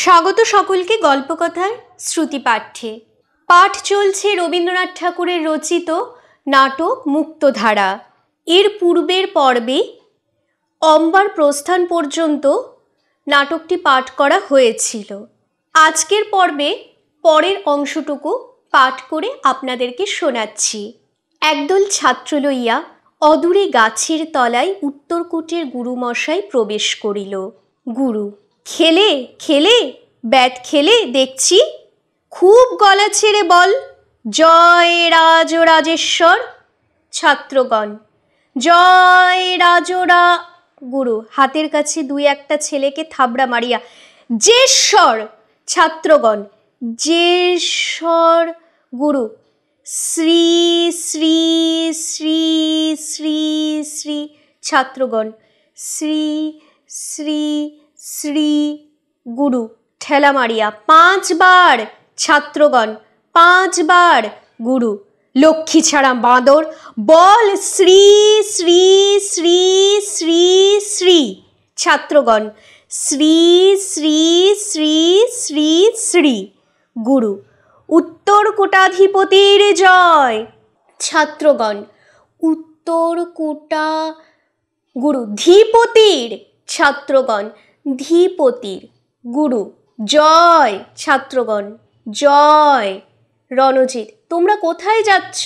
স্বাগত সকলকে গল্পকথার শ্রুতি পাঠ্যে পাঠ চলছে রবীন্দ্রনাথ ঠাকুরের রচিত নাটক মুক্তধারা এর পূর্বের পর্বে অম্বার প্রস্থান পর্যন্ত নাটকটি পাঠ করা হয়েছিল আজকের পর্বে পরের অংশটুকু পাঠ করে আপনাদেরকে শোনাচ্ছি একদল ছাত্র লইয়া অদূরে গাছের তলায় উত্তরকূটের গুরুমশাই প্রবেশ করিল গুরু খেলে খেলে ব্যাট খেলে দেখছি খুব গলা ছেড়ে বল জয় রাজ রাজেশ্বর ছাত্রগণ জয় রাজরা গুরু হাতের কাছে দুই একটা ছেলেকে থাবড়া মারিয়া যে স্বর ছাত্রগণ যে স্বর গুরু শ্রী শ্রী শ্রী শ্রী শ্রী ছাত্রগণ শ্রী শ্রী শ্রী গুরু ঠেলা মারিয়া পাঁচবার ছাত্রগণ পাঁচবার গুরু লক্ষ্মী ছাড়া বাঁদর বল শ্রী শ্রী শ্রী শ্রী শ্রী ছাত্রগণ শ্রী শ্রী শ্রী শ্রী শ্রী গুরু উত্তর কোটাধিপতির জয় ছাত্রগণ উত্তর কোটা গুরু ধীপতির ছাত্রগণ ধীপতির গুরু জয় ছাত্রগণ জয় রণজিৎ তোমরা কোথায় যাচ্ছ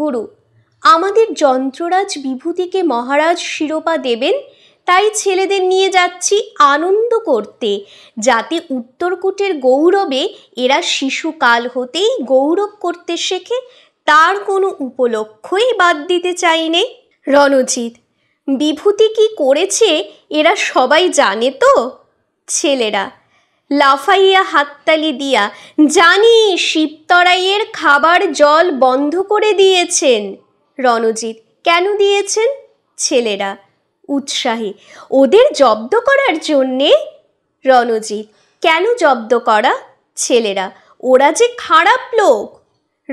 গুরু আমাদের যন্ত্ররাজ বিভূতিকে মহারাজ শিরোপা দেবেন তাই ছেলেদের নিয়ে যাচ্ছি আনন্দ করতে যাতে উত্তরকূটের গৌরবে এরা শিশুকাল হতেই গৌরব করতে শেখে তার কোনো উপলক্ষই বাদ দিতে চাই রণজিৎ বিভূতি কি করেছে এরা সবাই জানে তো ছেলেরা লাফাইয়া হাততালি দিয়া জানি শিবতরাইয়ের খাবার জল বন্ধ করে দিয়েছেন রণজিৎ কেন দিয়েছেন ছেলেরা উৎসাহী ওদের জব্দ করার জন্যে রণজিৎ কেন জব্দ করা ছেলেরা ওরা যে খারাপ লোক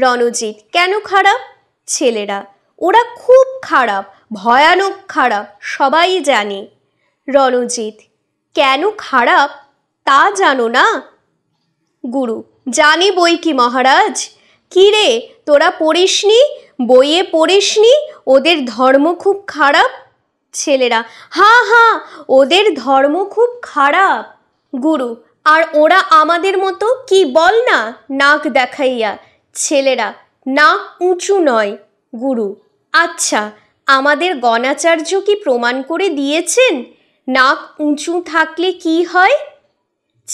রণজিৎ কেন খারাপ ছেলেরা ওরা খুব খারাপ ভয়ানক খারাপ সবাই জানে রণজিৎ কেন খারাপ তা জানো না গুরু জানি বই কি মহারাজ কী রে তোরা পড়িসনি বইয়ে পড়িসনি ওদের ধর্ম খুব খারাপ ছেলেরা হা হা ওদের ধর্ম খুব খারাপ গুরু আর ওরা আমাদের মতো কি বল না নাক দেখাইয়া ছেলেরা নাক উঁচু নয় গুরু আচ্ছা আমাদের গণাচার্য কি প্রমাণ করে দিয়েছেন নাক উঁচু থাকলে কি হয়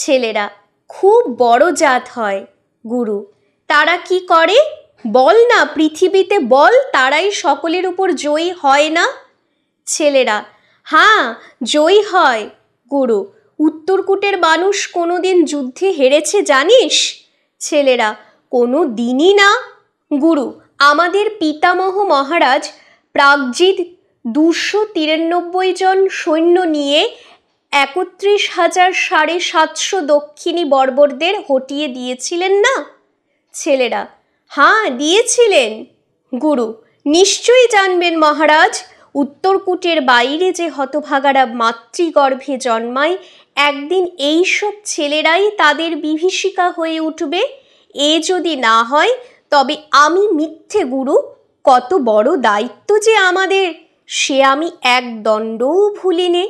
ছেলেরা খুব বড় জাত হয় গুরু তারা কি করে বল না পৃথিবীতে বল তারাই সকলের উপর জয়ী হয় না ছেলেরা হ্যাঁ জয়ী হয় গুরু উত্তরকূটের মানুষ কোনো দিন যুদ্ধে হেরেছে জানিস ছেলেরা কোনো দিনই না গুরু আমাদের পিতামহ মহারাজ প্রাগজিৎ দুশো তিরানব্বই জন সৈন্য নিয়ে একত্রিশ হাজার সাড়ে সাতশো দক্ষিণী বর্বরদের হটিয়ে দিয়েছিলেন না ছেলেরা হ্যাঁ দিয়েছিলেন গুরু নিশ্চয়ই জানবেন মহারাজ উত্তরকূটের বাইরে যে হতভাগারা মাতৃগর্ভে জন্মায় একদিন এই সব ছেলেরাই তাদের বিভীষিকা হয়ে উঠবে এ যদি না হয় তবে আমি মিথ্যে গুরু কত বড় দায়িত্ব যে আমাদের সে আমি এক দণ্ডও নে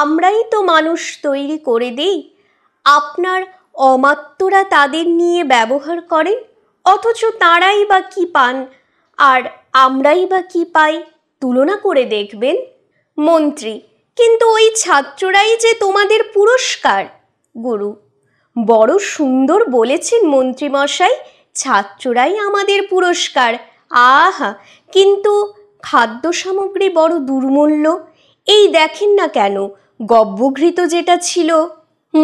আমরাই তো মানুষ তৈরি করে দেই আপনার অমাত্যরা তাদের নিয়ে ব্যবহার করেন অথচ তাঁরাই বা কী পান আর আমরাই বা কী পাই তুলনা করে দেখবেন মন্ত্রী কিন্তু ওই ছাত্ররাই যে তোমাদের পুরস্কার গুরু বড় সুন্দর বলেছেন মন্ত্রীমশাই ছাত্ররাই আমাদের পুরস্কার আহা কিন্তু খাদ্য সামগ্রী বড় দুর্মূল্য এই দেখেন না কেন গব্যঘৃত যেটা ছিল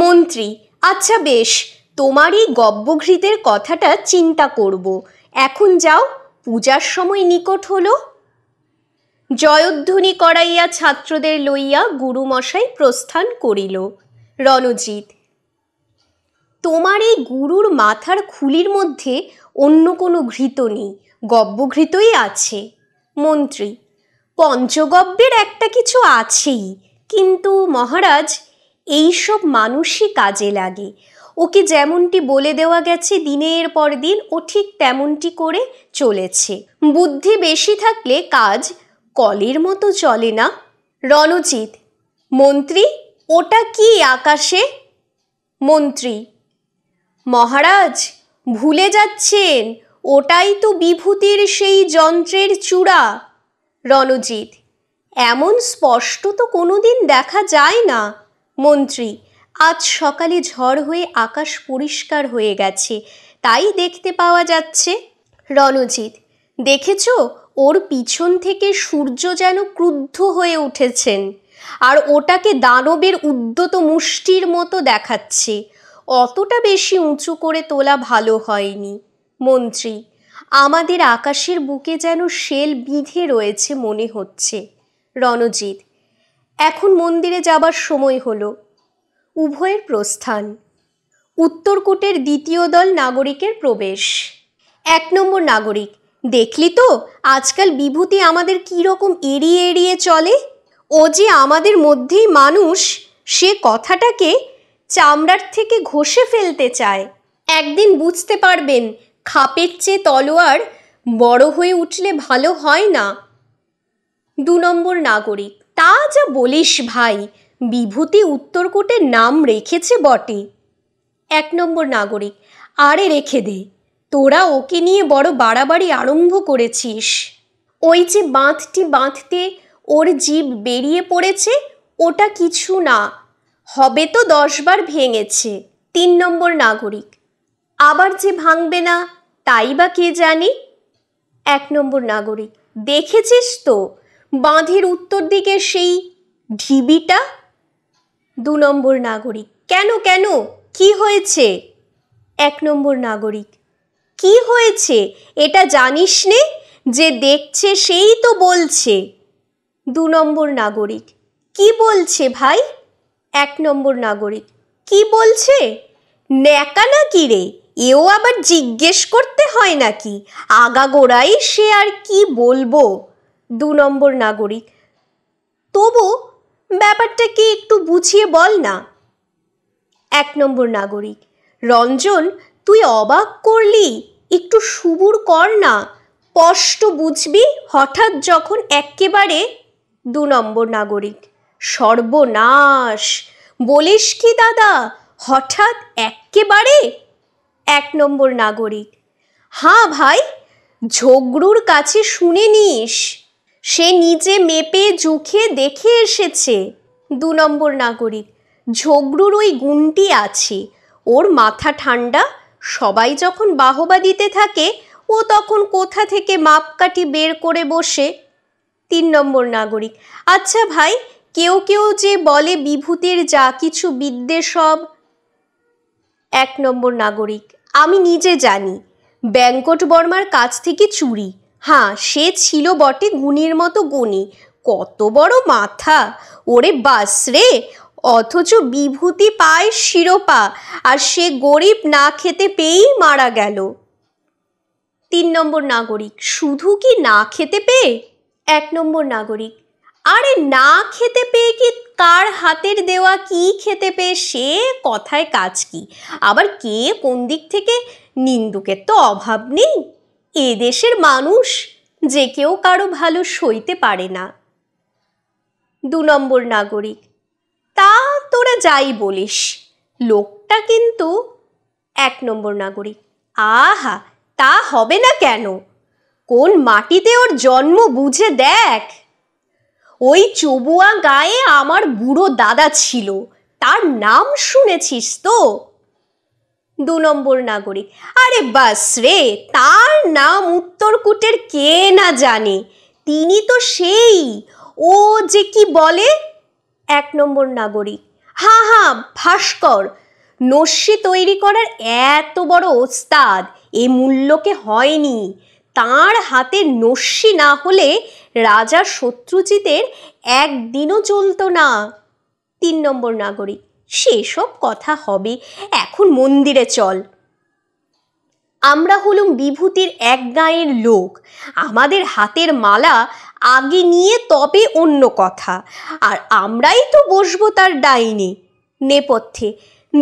মন্ত্রী আচ্ছা বেশ তোমারই গব্যঘৃতের কথাটা চিন্তা করব এখন যাও পূজার সময় নিকট হলো জয়ধ্বনি করাইয়া ছাত্রদের লইয়া গুরুমশাই প্রস্থান করিল রণজিৎ তোমার এই গুরুর মাথার খুলির মধ্যে অন্য কোনো ঘৃত নেই গব্যঘৃতই আছে মন্ত্রী পঞ্চগব্যের একটা কিছু আছেই কিন্তু মহারাজ এইসব মানুষই কাজে লাগে ওকে যেমনটি বলে দেওয়া গেছে দিনের পর দিন ও ঠিক তেমনটি করে চলেছে বুদ্ধি বেশি থাকলে কাজ কলের মতো চলে না রণজিৎ মন্ত্রী ওটা কি আকাশে মন্ত্রী মহারাজ ভুলে যাচ্ছেন ওটাই তো বিভূতির সেই যন্ত্রের চূড়া রণজিৎ এমন স্পষ্ট তো কোনোদিন দেখা যায় না মন্ত্রী আজ সকালে ঝড় হয়ে আকাশ পরিষ্কার হয়ে গেছে তাই দেখতে পাওয়া যাচ্ছে রণজিৎ দেখেছ ওর পিছন থেকে সূর্য যেন ক্রুদ্ধ হয়ে উঠেছেন আর ওটাকে দানবের উদ্যত মুষ্টির মতো দেখাচ্ছে অতটা বেশি উঁচু করে তোলা ভালো হয়নি মন্ত্রী আমাদের আকাশের বুকে যেন শেল বিঁধে রয়েছে মনে হচ্ছে রণজিৎ এখন মন্দিরে যাবার সময় হলো উভয়ের প্রস্থান উত্তরকূটের দ্বিতীয় দল নাগরিকের প্রবেশ এক নম্বর নাগরিক দেখলি তো আজকাল বিভূতি আমাদের কীরকম রকম এড়িয়ে এড়িয়ে চলে ও যে আমাদের মধ্যেই মানুষ সে কথাটাকে চামড়ার থেকে ঘষে ফেলতে চায় একদিন বুঝতে পারবেন খাপের চেয়ে তলোয়ার বড় হয়ে উঠলে ভালো হয় না দু নম্বর নাগরিক তা যা বলিস ভাই বিভূতি উত্তরকোটের নাম রেখেছে বটে এক নম্বর নাগরিক আরে রেখে দে তোরা ওকে নিয়ে বড় বাড়াবাড়ি আরম্ভ করেছিস ওই যে বাঁধটি বাঁধতে ওর জীব বেরিয়ে পড়েছে ওটা কিছু না হবে তো দশবার ভেঙেছে তিন নম্বর নাগরিক আবার যে ভাঙবে না তাই বা কে জানি এক নম্বর নাগরিক দেখেছিস তো বাঁধের উত্তর দিকে সেই ঢিবিটা দু নম্বর নাগরিক কেন কেন কি হয়েছে এক নম্বর নাগরিক কি হয়েছে এটা জানিস নে যে দেখছে সেই তো বলছে দু নম্বর নাগরিক কি বলছে ভাই এক নম্বর নাগরিক কি বলছে ন্যাকা না কি রে এও আবার জিজ্ঞেস করতে হয় নাকি আগাগোড়াই সে আর কি বলবো দু নম্বর নাগরিক তবু ব্যাপারটাকে একটু বুঝিয়ে বল না এক নম্বর নাগরিক রঞ্জন তুই অবাক করলি একটু সুবুর কর না স্পষ্ট বুঝবি হঠাৎ যখন একেবারে দু নম্বর নাগরিক সর্বনাশ বলিস কি দাদা হঠাৎ একেবারে এক নম্বর নাগরিক হাঁ ভাই ঝগড়ুর কাছে শুনে নিস সে নিজে মেপে জুখে দেখে এসেছে দু নম্বর নাগরিক ঝগড়ুর ওই গুণটি আছে ওর মাথা ঠান্ডা সবাই যখন বাহবা দিতে থাকে ও তখন কোথা থেকে মাপকাঠি বের করে বসে তিন নম্বর নাগরিক আচ্ছা ভাই কেউ কেউ যে বলে বিভূতির যা কিছু বিদ্যে সব এক নম্বর নাগরিক আমি নিজে জানি ব্যাঙ্কট বর্মার কাছ থেকে চুরি হ্যাঁ সে ছিল বটে গুণের মতো গুণী কত বড় মাথা ওরে বাস রে অথচ বিভূতি পায় শিরোপা আর সে গরিব না খেতে পেয়েই মারা গেল তিন নম্বর নাগরিক শুধু কি না খেতে পেয়ে এক নম্বর নাগরিক আরে না খেতে পেয়ে কি কার হাতের দেওয়া কি খেতে পেয়ে সে কথায় কাজ কি আবার কে কোন দিক থেকে নিন্দুকের তো অভাব নেই এ দেশের মানুষ যে কেউ কারো ভালো সইতে পারে না দু নম্বর নাগরিক তা তোরা যাই বলিস লোকটা কিন্তু এক নম্বর নাগরিক আহা তা হবে না কেন কোন মাটিতে ওর জন্ম বুঝে দেখ ওই চবুয়া গায়ে আমার বুড়ো দাদা ছিল তার নাম শুনেছিস তো দু নম্বর নাগরিক আরে বাস রে তার নাম উত্তরকূটের কে না জানে তিনি তো সেই ও যে কি বলে এক নম্বর নাগরিক হা হ্যাঁ, হা হ্যাঁ, ভাস্কর নস্যি তৈরি করার এত বড় ওস্তাদ এ মূল্যকে হয়নি তার হাতে নস্যি না হলে রাজা শত্রুজিতের একদিনও চলত না তিন নম্বর নাগরিক সেসব কথা হবে এখন মন্দিরে চল আমরা হলুম বিভূতির এক গাঁয়ের লোক আমাদের হাতের মালা আগে নিয়ে তবে অন্য কথা আর আমরাই তো বসবো তার ডাইনে নেপথ্যে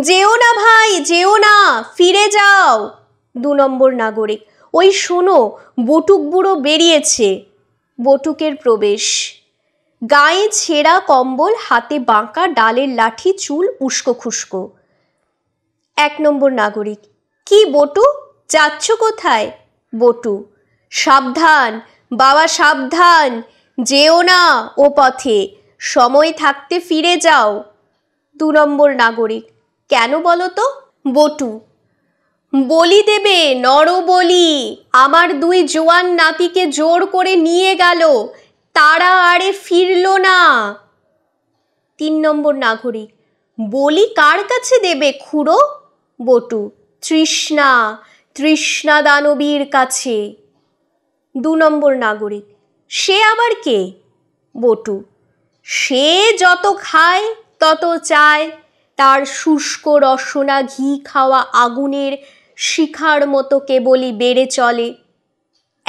যেও না ভাই যেও না ফিরে যাও দু নম্বর নাগরিক ওই শোনো বটুক বুড়ো বেরিয়েছে বটুকের প্রবেশ গায়ে ছেঁড়া কম্বল হাতে বাঁকা ডালের লাঠি চুল উস্কো খুস্কো এক নম্বর নাগরিক কি বটু যাচ্ছ কোথায় বটু সাবধান বাবা সাবধান যেও না ও পথে সময় থাকতে ফিরে যাও দু নম্বর নাগরিক কেন বলো তো বটু বলি দেবে নর বলি আমার দুই জোয়ান নাতিকে জোর করে নিয়ে গেল তারা আরে ফিরল না তিন নম্বর নাগরিক বলি কার কাছে দেবে খুঁড়ো বটু তৃষ্ণা তৃষ্ণা দানবীর কাছে দু নম্বর নাগরিক সে আবার কে বটু সে যত খায় তত চায় তার শুষ্ক রসনা ঘি খাওয়া আগুনের শিখার মতো কেবলই বেড়ে চলে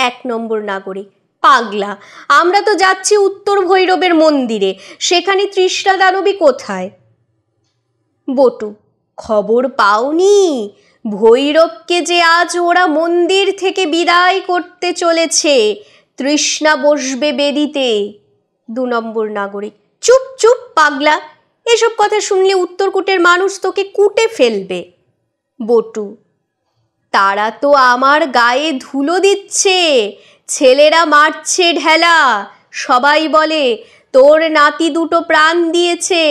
এক নম্বর নাগরিক পাগলা আমরা তো যাচ্ছি উত্তর ভৈরবের মন্দিরে সেখানে তৃষ্ণা দানবী কোথায় বটু খবর পাওনি ভৈরবকে যে আজ ওরা মন্দির থেকে বিদায় করতে চলেছে তৃষ্ণা বসবে বেদিতে দু নম্বর নাগরিক চুপ চুপ পাগলা এসব কথা শুনলে উত্তরকূটের মানুষ তোকে কুটে ফেলবে বটু তারা তো আমার গায়ে ধুলো দিচ্ছে ছেলেরা মারছে ঢেলা সবাই বলে তোর নাতি দুটো প্রাণ দিয়েছে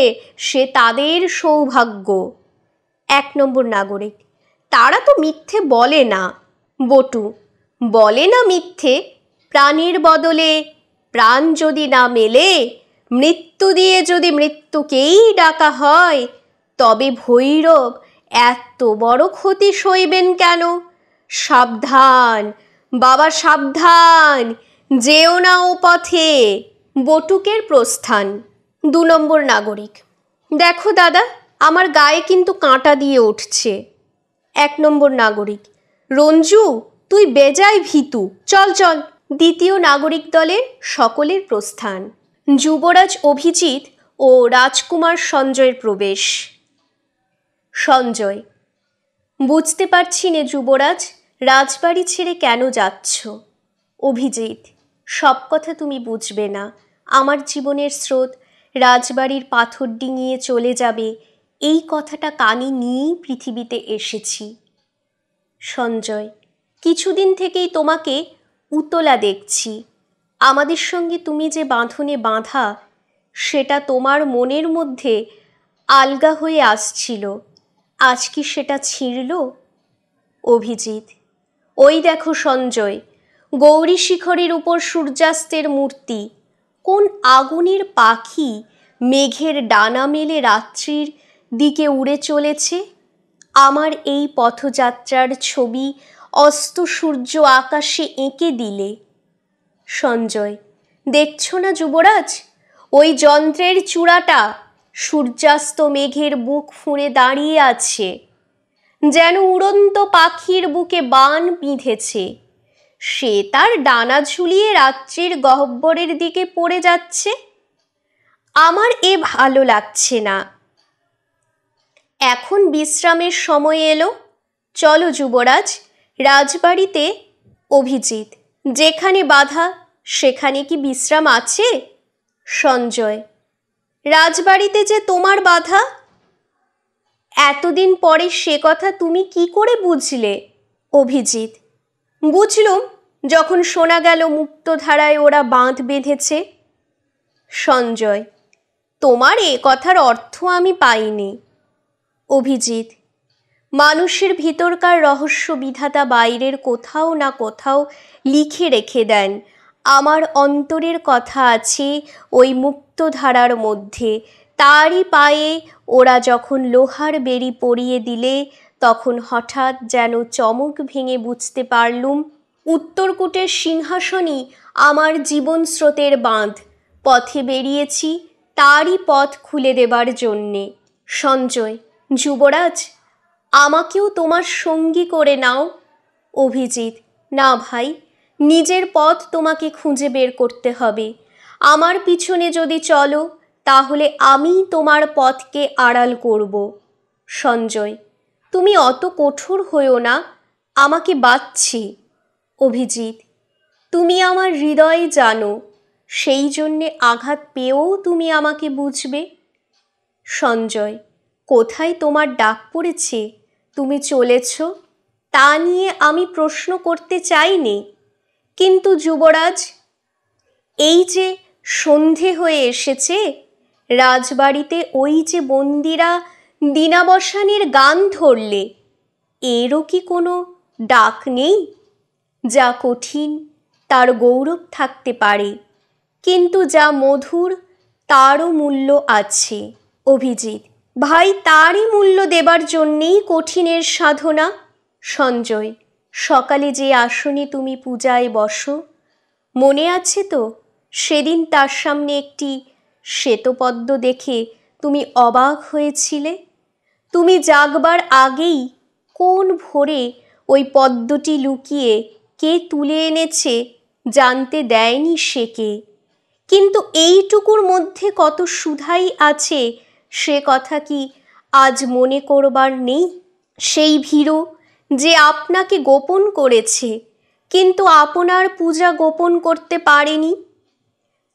সে তাদের সৌভাগ্য এক নম্বর নাগরিক তারা তো মিথ্যে বলে না বটু বলে না মিথ্যে প্রাণীর বদলে প্রাণ যদি না মেলে মৃত্যু দিয়ে যদি মৃত্যুকেই ডাকা হয় তবে ভৈরব এত বড় ক্ষতি সইবেন কেন সাবধান বাবা সাবধান যেও না ও পথে বটুকের প্রস্থান দু নম্বর নাগরিক দেখো দাদা আমার গায়ে কিন্তু কাঁটা দিয়ে উঠছে এক নম্বর নাগরিক রঞ্জু তুই বেজায় ভিতু চল চল দ্বিতীয় নাগরিক দলের সকলের প্রস্থান যুবরাজ অভিজিৎ ও রাজকুমার সঞ্জয়ের প্রবেশ সঞ্জয় বুঝতে পারছি নে যুবরাজ রাজবাড়ি ছেড়ে কেন যাচ্ছ অভিজিৎ সব কথা তুমি বুঝবে না আমার জীবনের স্রোত রাজবাড়ির পাথর ডিঙিয়ে চলে যাবে এই কথাটা কানে নিয়েই পৃথিবীতে এসেছি সঞ্জয় কিছুদিন থেকেই তোমাকে উতলা দেখছি আমাদের সঙ্গে তুমি যে বাঁধনে বাঁধা সেটা তোমার মনের মধ্যে আলগা হয়ে আসছিল আজ কি সেটা ছিঁড়ল অভিজিৎ ওই দেখো সঞ্জয় গৌরী শিখরের উপর সূর্যাস্তের মূর্তি কোন আগুনের পাখি মেঘের ডানা মেলে রাত্রির দিকে উড়ে চলেছে আমার এই পথযাত্রার ছবি অস্ত সূর্য আকাশে এঁকে দিলে সঞ্জয় দেখছ না যুবরাজ ওই যন্ত্রের চূড়াটা সূর্যাস্ত মেঘের বুক ফুঁড়ে দাঁড়িয়ে আছে যেন উড়ন্ত পাখির বুকে বান বিঁধেছে সে তার ডানা ঝুলিয়ে রাত্রির গহ্বরের দিকে পড়ে যাচ্ছে আমার এ ভালো লাগছে না এখন বিশ্রামের সময় এলো চলো যুবরাজ রাজবাড়িতে অভিজিৎ যেখানে বাধা সেখানে কি বিশ্রাম আছে সঞ্জয় রাজবাড়িতে যে তোমার বাধা এতদিন পরে সে কথা তুমি কি করে বুঝলে অভিজিৎ বুঝলুম যখন শোনা গেল মুক্তধারায় ওরা বাঁধ বেঁধেছে সঞ্জয় তোমার এ কথার অর্থ আমি পাইনি অভিজিৎ মানুষের ভিতরকার রহস্য বিধাতা বাইরের কোথাও না কোথাও লিখে রেখে দেন আমার অন্তরের কথা আছে ওই মুক্তধারার মধ্যে তারই পায়ে ওরা যখন লোহার বেরি পরিয়ে দিলে তখন হঠাৎ যেন চমক ভেঙে বুঝতে পারলুম উত্তরকূটের সিংহাসনই আমার জীবন স্রোতের বাঁধ পথে বেরিয়েছি তারই পথ খুলে দেবার জন্যে সঞ্জয় যুবরাজ আমাকেও তোমার সঙ্গী করে নাও অভিজিৎ না ভাই নিজের পথ তোমাকে খুঁজে বের করতে হবে আমার পিছনে যদি চলো তাহলে আমি তোমার পথকে আড়াল করব সঞ্জয় তুমি অত কঠোর হয়েও না আমাকে বাঁচছি অভিজিৎ তুমি আমার হৃদয়ে জানো সেই জন্যে আঘাত পেয়েও তুমি আমাকে বুঝবে সঞ্জয় কোথায় তোমার ডাক পড়েছে তুমি চলেছ তা নিয়ে আমি প্রশ্ন করতে চাইনি কিন্তু যুবরাজ এই যে সন্ধে হয়ে এসেছে রাজবাড়িতে ওই যে বন্দিরা দিনাবসানের গান ধরলে এরও কি কোনো ডাক নেই যা কঠিন তার গৌরব থাকতে পারে কিন্তু যা মধুর তারও মূল্য আছে অভিজিৎ ভাই তারই মূল্য দেবার জন্যেই কঠিনের সাধনা সঞ্জয় সকালে যে আসনে তুমি পূজায় বসো মনে আছে তো সেদিন তার সামনে একটি শ্বেতপদ্ম দেখে তুমি অবাক হয়েছিলে তুমি জাগবার আগেই কোন ভোরে ওই পদ্মটি লুকিয়ে কে তুলে এনেছে জানতে দেয়নি সে কে কিন্তু এইটুকুর মধ্যে কত সুধাই আছে সে কথা কি আজ মনে করবার নেই সেই ভিড়ও যে আপনাকে গোপন করেছে কিন্তু আপনার পূজা গোপন করতে পারেনি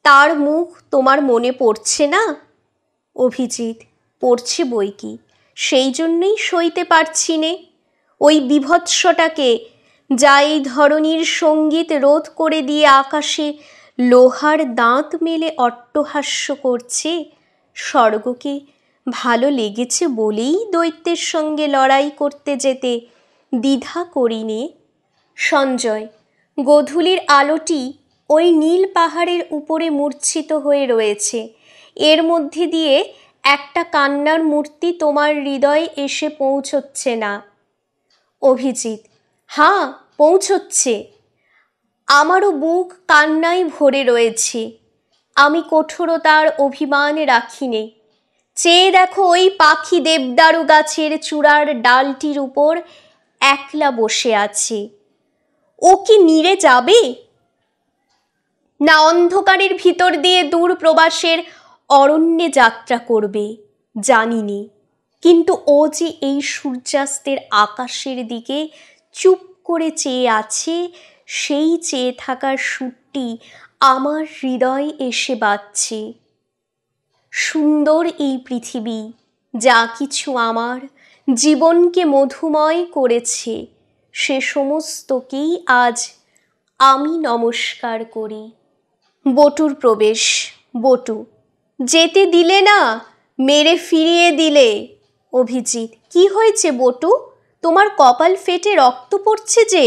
তার মুখ তোমার মনে পড়ছে না অভিজিৎ পড়ছে বই কি সেই জন্যই সইতে পারছি নে ওই বিভৎসটাকে যা এই ধরনের সঙ্গীত রোধ করে দিয়ে আকাশে লোহার দাঁত মেলে অট্টহাস্য করছে স্বর্গকে ভালো লেগেছে বলেই দৈত্যের সঙ্গে লড়াই করতে যেতে দ্বিধা করিনে সঞ্জয় গোধূলির আলোটি ওই নীল পাহাড়ের উপরে মূর্ছিত হয়ে রয়েছে এর মধ্যে দিয়ে একটা কান্নার মূর্তি তোমার হৃদয়ে এসে পৌঁছচ্ছে না অভিজিৎ হাঁ পৌঁছচ্ছে আমারও বুক কান্নায় ভরে রয়েছে আমি কঠোরতার অভিমান নেই চেয়ে দেখো ওই পাখি দেবদারু গাছের চূড়ার ডালটির উপর একলা বসে আছে ও কি নিরে যাবে না অন্ধকারের ভিতর দিয়ে দূর প্রবাসের অরণ্যে যাত্রা করবে জানিনি কিন্তু ও যে এই সূর্যাস্তের আকাশের দিকে চুপ করে চেয়ে আছে সেই চেয়ে থাকার সুরটি আমার হৃদয় এসে বাঁচছে সুন্দর এই পৃথিবী যা কিছু আমার জীবনকে মধুময় করেছে সে সমস্তকেই আজ আমি নমস্কার করি বটুর প্রবেশ বটু যেতে দিলে না মেরে ফিরিয়ে দিলে অভিজিৎ কি হয়েছে বটু তোমার কপাল ফেটে রক্ত পড়ছে যে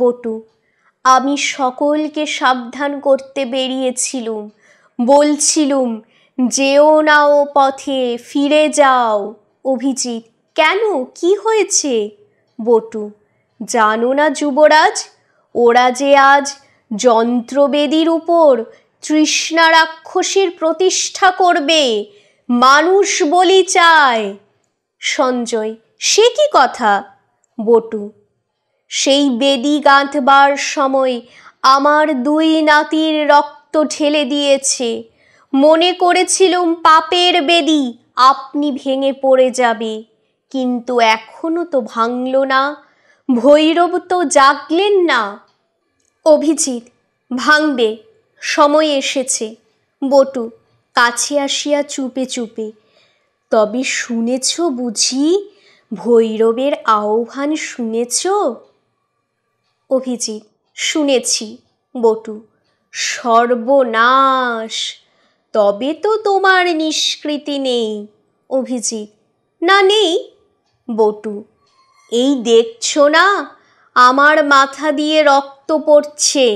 বটু আমি সকলকে সাবধান করতে বেরিয়েছিলুম বলছিলুম যেও নাও পথে ফিরে যাও অভিজিৎ কেন কি হয়েছে বটু জানো না যুবরাজ ওরা যে আজ যন্ত্রবেদীর উপর তৃষ্ণা রাক্ষসীর প্রতিষ্ঠা করবে মানুষ বলি চায় সঞ্জয় সে কি কথা বটু সেই বেদি গাঁথবার সময় আমার দুই নাতির রক্ত ঠেলে দিয়েছে মনে করেছিলুম পাপের বেদি আপনি ভেঙে পড়ে যাবে কিন্তু এখনো তো ভাঙল না ভৈরব তো জাগলেন না অভিজিৎ ভাঙবে সময় এসেছে বটু কাছে আসিয়া চুপে চুপে তবে শুনেছ বুঝি ভৈরবের আহ্বান শুনেছ অভিজিৎ শুনেছি বটু সর্বনাশ তবে তো তোমার নিষ্কৃতি নেই অভিজিৎ না নেই বটু এই দেখছ না আমার মাথা দিয়ে রক্ত পড়ছে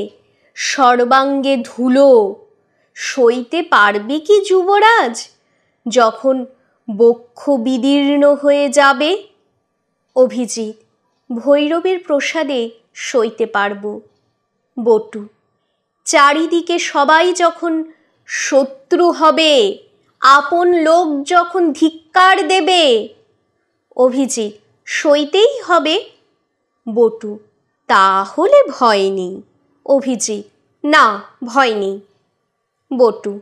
সর্বাঙ্গে ধুলো সইতে পারবে কি যুবরাজ যখন বক্ষ বিদীর্ণ হয়ে যাবে অভিজিৎ ভৈরবের প্রসাদে সইতে পারব বটু চারিদিকে সবাই যখন শত্রু হবে আপন লোক যখন ধিক্কার দেবে অভিজিৎ সইতেই হবে বটু তাহলে ভয় নেই অভিজিৎ না ভয় নেই বটু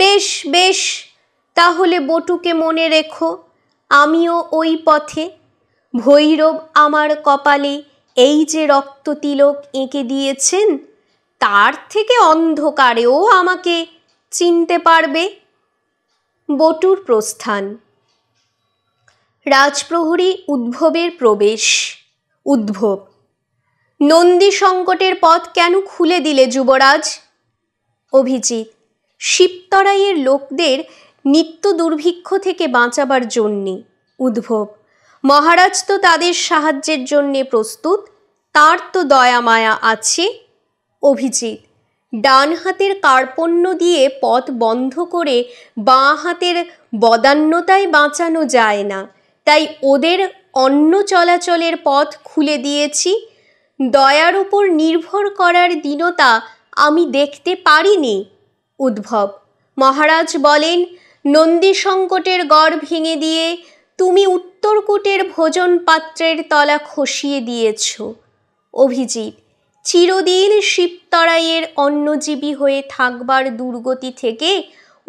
বেশ বেশ তাহলে বটুকে মনে রেখো আমিও ওই পথে ভৈরব আমার কপালে এই যে রক্ত তিলক এঁকে দিয়েছেন তার থেকে অন্ধকারেও আমাকে চিনতে পারবে বটুর প্রস্থান রাজপ্রহরী উদ্ভবের প্রবেশ উদ্ভব নন্দী সংকটের পথ কেন খুলে দিলে যুবরাজ অভিজিৎ শিবতরাইয়ের লোকদের নিত্য দুর্ভিক্ষ থেকে বাঁচাবার জন্যে উদ্ভব মহারাজ তো তাদের সাহায্যের জন্যে প্রস্তুত তার তো দয়া মায়া আছে অভিজিৎ ডান হাতের কার্পণ্য দিয়ে পথ বন্ধ করে বাঁ হাতের বদান্যতায় বাঁচানো যায় না তাই ওদের অন্য চলাচলের পথ খুলে দিয়েছি দয়ার উপর নির্ভর করার দীনতা আমি দেখতে পারিনি উদ্ভব মহারাজ বলেন নন্দী সংকটের গড় ভেঙে দিয়ে তুমি উত্তরকূটের ভোজন পাত্রের তলা খসিয়ে দিয়েছ অভিজিৎ চিরদিন শিবতরাইয়ের অন্নজীবী হয়ে থাকবার দুর্গতি থেকে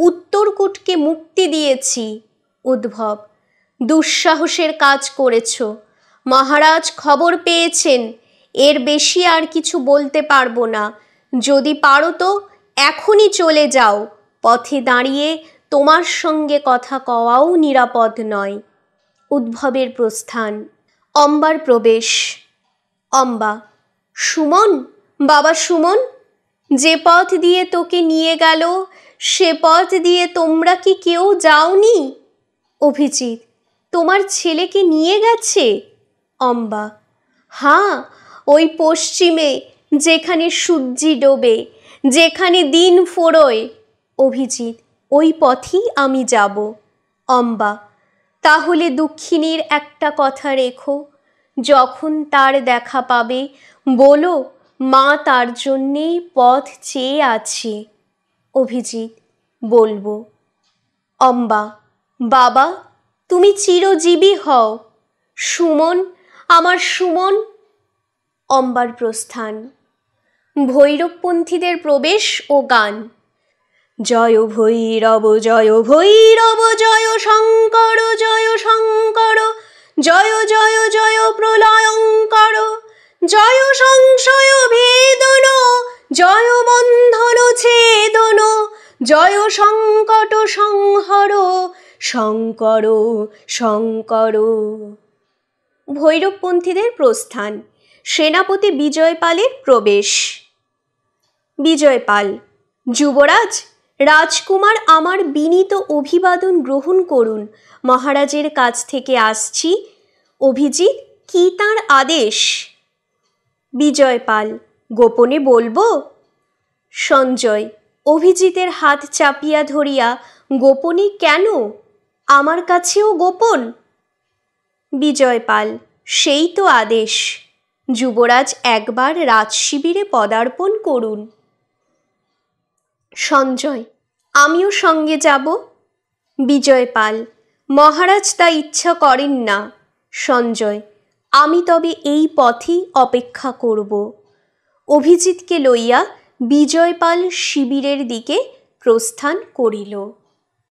উত্তরকূটকে মুক্তি দিয়েছি উদ্ভব দুঃসাহসের কাজ করেছ মহারাজ খবর পেয়েছেন এর বেশি আর কিছু বলতে পারবো না যদি পারো তো এখনই চলে যাও পথে দাঁড়িয়ে তোমার সঙ্গে কথা কওয়াও নিরাপদ নয় উদ্ভবের প্রস্থান অম্বার প্রবেশ অম্বা সুমন বাবা সুমন যে পথ দিয়ে তোকে নিয়ে গেল সে পথ দিয়ে তোমরা কি কেউ যাওনি অভিজিৎ তোমার ছেলেকে নিয়ে গেছে অম্বা হাঁ ওই পশ্চিমে যেখানে সূর্যি ডোবে যেখানে দিন ফোড়োয় অভিজিৎ ওই পথেই আমি যাব অম্বা তাহলে দুঃখিনীর একটা কথা রেখো যখন তার দেখা পাবে বলো মা তার জন্যেই পথ চেয়ে আছে অভিজিৎ বলবো অম্বা বাবা তুমি চিরজীবী হও সুমন আমার সুমন অম্বার প্রস্থান ভৈরবপন্থীদের প্রবেশ ও গান জয় ভৈরব জয় ভৈরব জয় শঙ্কর জয় শঙ্কর জয় জয় জয় প্রলয়ঙ্কর জয় সংশয় ভেদন জয় বন্ধন ছেদন জয় সংকট সংহর শঙ্কর শঙ্কর ভৈরবপন্থীদের প্রস্থান সেনাপতি বিজয় পালের প্রবেশ বিজয় পাল যুবরাজ রাজকুমার আমার বিনীত অভিবাদন গ্রহণ করুন মহারাজের কাছ থেকে আসছি অভিজিৎ কি তাঁর আদেশ বিজয় পাল গোপনে বলবো সঞ্জয় অভিজিতের হাত চাপিয়া ধরিয়া গোপনে কেন আমার কাছেও গোপন বিজয়পাল সেই তো আদেশ যুবরাজ একবার রাজশিবিরে পদার্পণ করুন সঞ্জয় আমিও সঙ্গে যাব বিজয়পাল মহারাজ তা ইচ্ছা করেন না সঞ্জয় আমি তবে এই পথেই অপেক্ষা করব অভিজিৎকে লইয়া বিজয়পাল শিবিরের দিকে প্রস্থান করিল